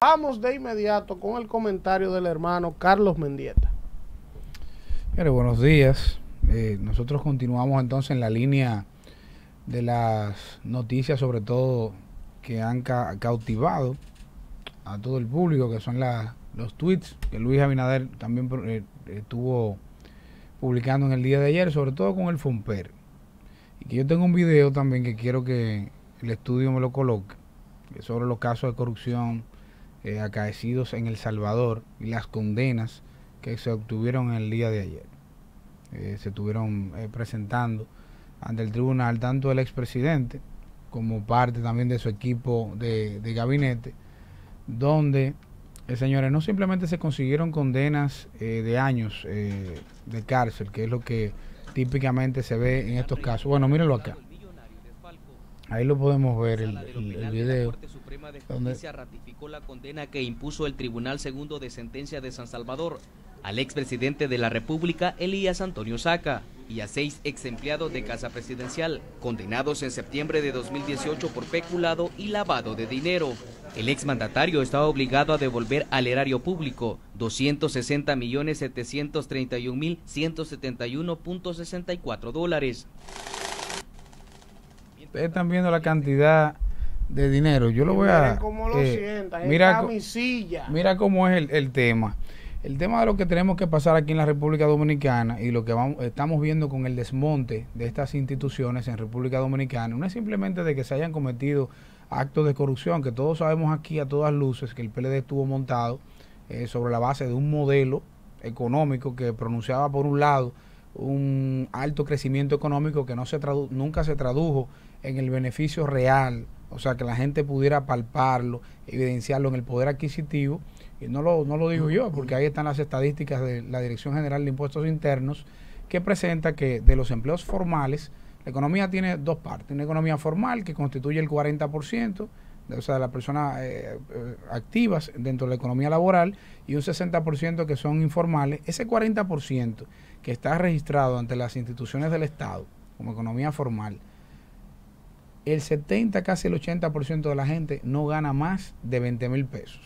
Vamos de inmediato con el comentario del hermano Carlos Mendieta. Pero buenos días. Eh, nosotros continuamos entonces en la línea de las noticias, sobre todo que han cautivado a todo el público, que son los tweets que Luis Abinader también eh, estuvo publicando en el día de ayer, sobre todo con el Fomper. Y que yo tengo un video también que quiero que el estudio me lo coloque, sobre los casos de corrupción eh, acaecidos en El Salvador y las condenas que se obtuvieron el día de ayer. Eh, se estuvieron eh, presentando ante el tribunal tanto el expresidente como parte también de su equipo de, de gabinete, donde, señores, no simplemente se consiguieron condenas de años de cárcel, que es lo que típicamente se ve en estos casos. Bueno, mírenlo acá. Ahí lo podemos ver el, el, video. La Corte Suprema de Justicia ratificó la condena que impuso el Tribunal Segundo de Sentencia de San Salvador al expresidente de la República, Elías Antonio Saca, y a seis ex empleados de Casa Presidencial, condenados en septiembre de 2018 por peculado y lavado de dinero. El exmandatario estaba obligado a devolver al erario público 260.731.171.64 dólares ustedes están viendo la cantidad de dinero. Yo lo voy a. Cómo lo eh, mira, cómo es el, tema. El tema de lo que tenemos que pasar aquí en la República Dominicana y lo que estamos viendo con el desmonte de estas instituciones en República Dominicana no es simplemente de que se hayan cometido actos de corrupción, que todos sabemos aquí a todas luces que el PLD estuvo montado eh, sobre la base de un modelo económico que pronunciaba por un lado un alto crecimiento económico que no se nunca se tradujo en el beneficio real, o sea, que la gente pudiera palparlo, evidenciarlo en el poder adquisitivo. Y no lo, no lo digo yo, porque ahí están las estadísticas de la Dirección General de Impuestos Internos, que presenta que de los empleos formales, la economía tiene dos partes. Una economía formal que constituye el 40%, o sea, de las personas eh, eh, activas dentro de la economía laboral, y un 60% que son informales. Ese 40% que está registrado ante las instituciones del Estado como economía formal, el 70, casi el 80% de la gente no gana más de 20 mil pesos.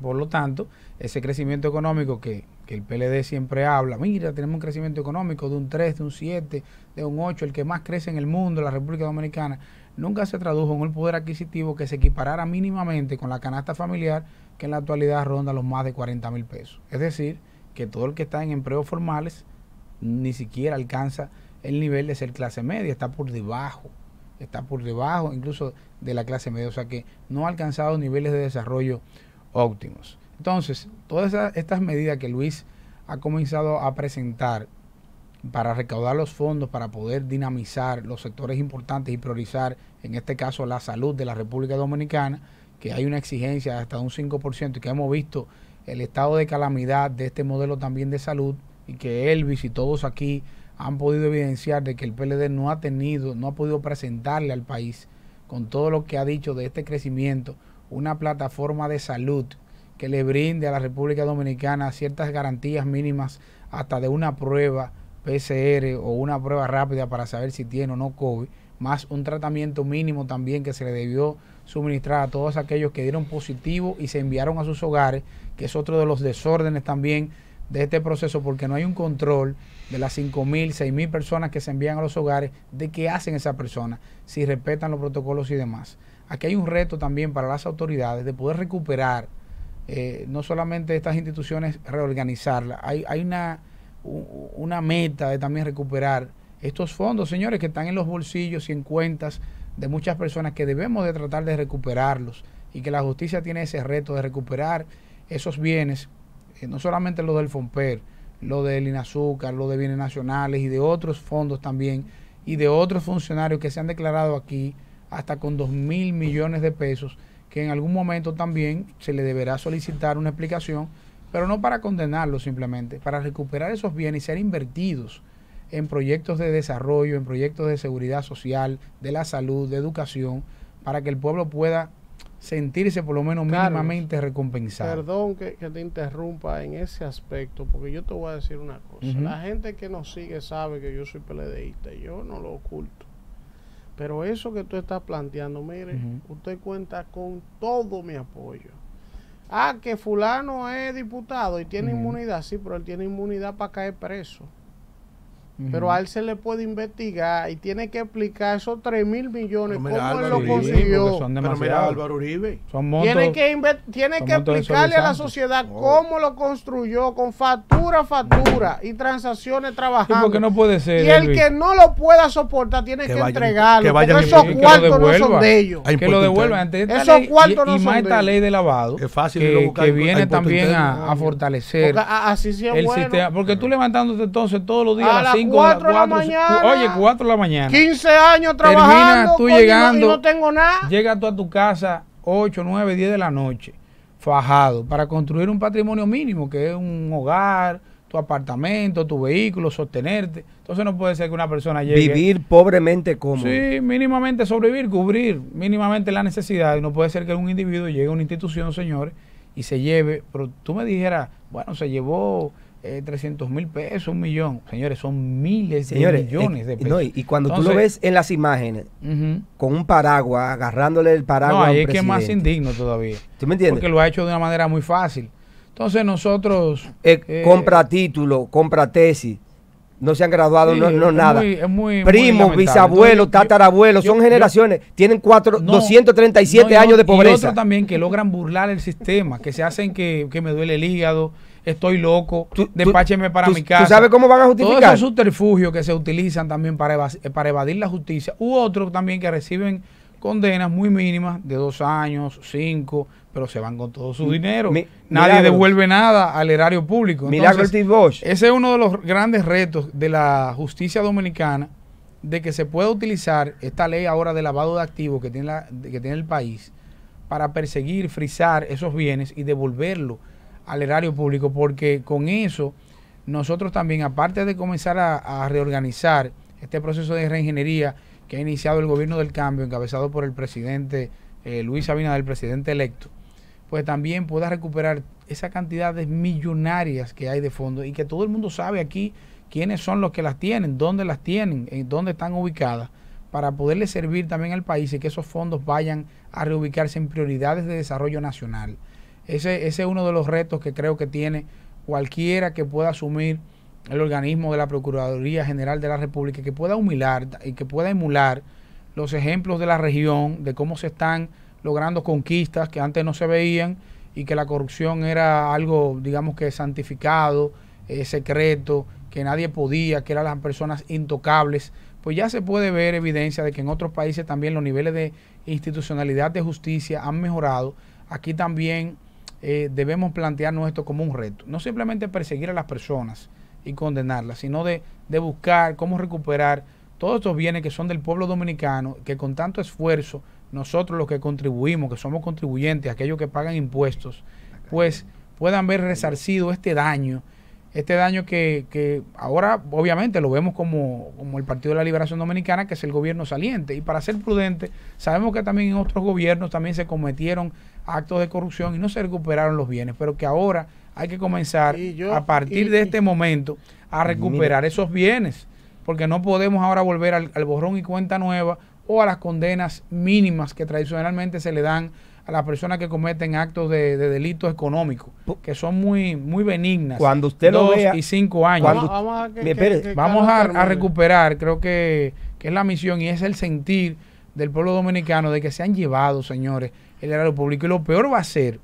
Por lo tanto, ese crecimiento económico que, el PLD siempre habla, mira, tenemos un crecimiento económico de un 3, de un 7, de un 8, el que más crece en el mundo, la República Dominicana, nunca se tradujo en un poder adquisitivo que se equiparara mínimamente con la canasta familiar, que en la actualidad ronda los más de 40 mil pesos. Es decir, que todo el que está en empleos formales ni siquiera alcanza el nivel de ser clase media, está por debajo está por debajo incluso de la clase media, o sea que no ha alcanzado niveles de desarrollo óptimos. Entonces, todas estas medidas que Luis ha comenzado a presentar para recaudar los fondos, para poder dinamizar los sectores importantes y priorizar, en este caso, la salud de la República Dominicana, que hay una exigencia de hasta un 5%, y que hemos visto el estado de calamidad de este modelo también de salud, y que Elvis y todos aquí han podido evidenciar de que el PLD no ha tenido, no ha podido presentarle al país, con todo lo que ha dicho de este crecimiento, una plataforma de salud que le brinde a la República Dominicana ciertas garantías mínimas hasta de una prueba PCR o una prueba rápida para saber si tiene o no COVID, más un tratamiento mínimo también que se le debió suministrar a todos aquellos que dieron positivo y se enviaron a sus hogares, que es otro de los desórdenes también de este proceso porque no hay un control de las 5.000, 6.000 personas que se envían a los hogares, de qué hacen esas personas, si respetan los protocolos y demás. Aquí hay un reto también para las autoridades de poder recuperar eh, no solamente estas instituciones, reorganizarlas, hay, hay una, una meta de también recuperar estos fondos, señores, que están en los bolsillos y en cuentas de muchas personas que debemos de tratar de recuperarlos y que la justicia tiene ese reto de recuperar esos bienes no solamente lo del FOMPER, lo del INAZúcar, lo de Bienes Nacionales y de otros fondos también, y de otros funcionarios que se han declarado aquí hasta con 2 mil millones de pesos, que en algún momento también se le deberá solicitar una explicación, pero no para condenarlo simplemente, para recuperar esos bienes y ser invertidos en proyectos de desarrollo, en proyectos de seguridad social, de la salud, de educación, para que el pueblo pueda sentirse por lo menos mínimamente recompensado. Perdón que, te interrumpa en ese aspecto, porque yo te voy a decir una cosa. La gente que nos sigue sabe que yo soy peledeísta, yo no lo oculto. Pero eso que tú estás planteando, mire, usted cuenta con todo mi apoyo. Ah, que fulano es diputado y tiene inmunidad, sí, pero él tiene inmunidad para caer preso. Pero a él se le puede investigar y tiene que explicar esos 3 mil millones, cómo él lo consiguió. pero mira, Álvaro Uribe. tiene que, tiene que explicarle a la sociedad oh. cómo lo construyó, con factura, factura y transacciones trabajando. porque no puede ser, y el que no lo pueda soportar tiene que, entregarlo. porque esos cuartos no son de ellos. Que lo devuelvan. Esos cuartos no son de ellos. Y esta ley de lavado. Es fácil que, viene también a, fortalecer el sistema. Porque tú levantándote entonces todos los días a las 5 de la mañana. Oye, 4 de la mañana. 15 años trabajando. tú llegando. no tengo nada. Llega tú a tu casa ocho, nueve, diez de la noche, fajado, para construir un patrimonio mínimo, que es un hogar, tu apartamento, tu vehículo, sostenerte. Entonces no puede ser que una persona llegue. Vivir pobremente como. Sí, mínimamente sobrevivir, cubrir mínimamente la necesidad. Y no puede ser que un individuo llegue a una institución, señores, y se lleve. Pero tú me dijeras, bueno, se llevó 300 eh, mil pesos, un millón. Señores, son miles de millones de pesos. y, cuando tú lo ves en las imágenes, con un paraguas, agarrándole el paraguas. ahí es que es más indigno todavía. ¿Tú me entiendes? Porque lo ha hecho de una manera muy fácil. Entonces nosotros... Eh, eh, compra título, compra tesis no se han graduado, no, no nada. Primo, bisabuelo, tatarabuelo tatarabuelos, son generaciones, tienen cuatro, 237 años de pobreza. Y otros también que logran burlar el sistema, que se hacen que, que me duele el hígado, estoy loco, despácheme para mi casa. ¿Tú sabes cómo van a justificar? Todos esos subterfugios que se utilizan también para, para evadir la justicia. U otros también que reciben condenas muy mínimas de dos años, cinco, pero se van con todo su dinero. Nadie devuelve nada al erario público. Entonces, ese es uno de los grandes retos de la justicia dominicana, de que se pueda utilizar esta ley ahora de lavado de activos que tiene, la, que tiene el país para perseguir, frizar esos bienes y devolverlo al erario público, porque con eso nosotros también, aparte de comenzar a reorganizar este proceso de reingeniería, que ha iniciado el gobierno del cambio, encabezado por el presidente eh, Luis Abinader, el presidente electo, pues también pueda recuperar cantidad cantidades millonarias que hay de fondos y que todo el mundo sabe aquí quiénes son los que las tienen, dónde las tienen, en dónde están ubicadas, para poderle servir también al país y que esos fondos vayan a reubicarse en prioridades de desarrollo nacional. Ese, ese es uno de los retos que creo que tiene cualquiera que pueda asumir el organismo de la Procuraduría General de la República que pueda humilar y que pueda emular los ejemplos de la región, de cómo se están logrando conquistas que antes no se veían y que la corrupción era algo, digamos que santificado, eh, secreto, que nadie podía, que eran las personas intocables, pues ya se puede ver evidencia de que en otros países también los niveles de institucionalidad de justicia han mejorado. Aquí también eh, debemos plantearnos esto como un reto, no simplemente perseguir a las personas, y condenarla, sino de, buscar cómo recuperar todos estos bienes que son del pueblo dominicano, que con tanto esfuerzo nosotros los que contribuimos, que somos contribuyentes, aquellos que pagan impuestos, pues puedan ver resarcido este daño, este daño que, ahora obviamente lo vemos como, como, el Partido de la Liberación Dominicana, que es el gobierno saliente. Y para ser prudente, sabemos que también en otros gobiernos también se cometieron actos de corrupción y no se recuperaron los bienes, pero que ahora hay que comenzar a partir de este momento a recuperar esos bienes, porque no podemos ahora volver al, borrón y cuenta nueva o a las condenas mínimas que tradicionalmente se le dan a las personas que cometen actos de, delito delitos económicos, que son muy, muy benignas. Cuando usted lo y cinco años. vamos a, recuperar, creo que, es la misión y es el sentir del pueblo dominicano de que se han llevado, señores, el erario público. Y lo peor va a ser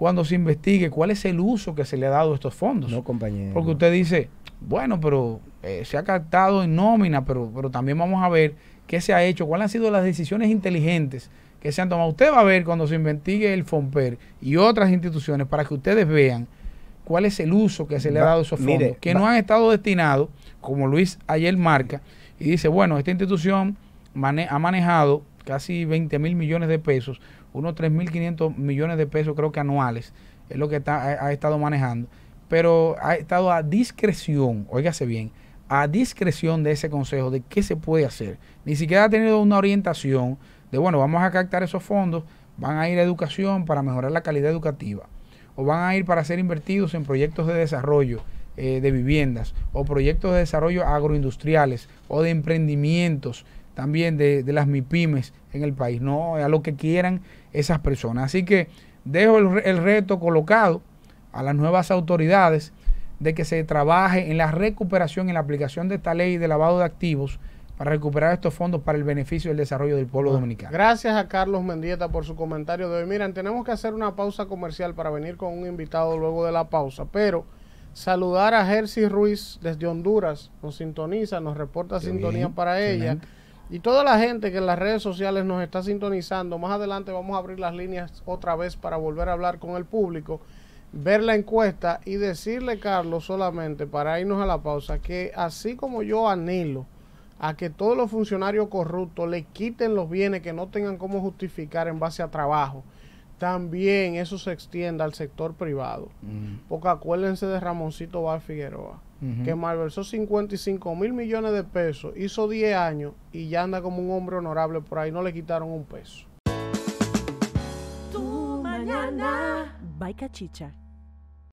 cuando se investigue cuál es el uso que se le ha dado a estos fondos. No, compañero. Porque usted dice, bueno, pero eh, se ha captado en nómina, pero, pero también vamos a ver qué se ha hecho, cuáles han sido las decisiones inteligentes que se han tomado. Usted va a ver cuando se investigue el FOMPER y otras instituciones para que ustedes vean cuál es el uso que se le ha dado a esos fondos, que no han estado destinados, como Luis ayer marca, y dice, bueno, esta institución ha manejado casi 20 mil millones de pesos, unos 3.500 millones de pesos creo que anuales, es lo que está, ha, estado manejando, pero ha estado a discreción, óigase bien, a discreción de ese consejo de qué se puede hacer. Ni siquiera ha tenido una orientación de, bueno, vamos a captar esos fondos, van a ir a educación para mejorar la calidad educativa, o van a ir para ser invertidos en proyectos de desarrollo eh, de viviendas, o proyectos de desarrollo agroindustriales, o de emprendimientos también de, las MIPIMES en el país, no a lo que quieran esas personas. Así que dejo el, reto colocado a las nuevas autoridades de que se trabaje en la recuperación, en la aplicación de esta ley de lavado de activos para recuperar estos fondos para el beneficio del desarrollo del pueblo dominicano. Gracias a Carlos Mendieta por su comentario de hoy. Miren, tenemos que hacer una pausa comercial para venir con un invitado luego de la pausa, pero saludar a Jersey Ruiz desde Honduras, nos sintoniza, nos reporta sintonía para ella. Y toda la gente que en las redes sociales nos está sintonizando, más adelante vamos a abrir las líneas otra vez para volver a hablar con el público, ver la encuesta y decirle, Carlos, solamente para irnos a la pausa, que así como yo anhelo a que todos los funcionarios corruptos le quiten los bienes que no tengan cómo justificar en base a trabajo también eso se extienda al sector privado. Porque acuérdense de Ramoncito Val Figueroa, que malversó 55 mil millones de pesos, hizo 10 años y ya anda como un hombre honorable por ahí, no le quitaron un peso. Tu mañana,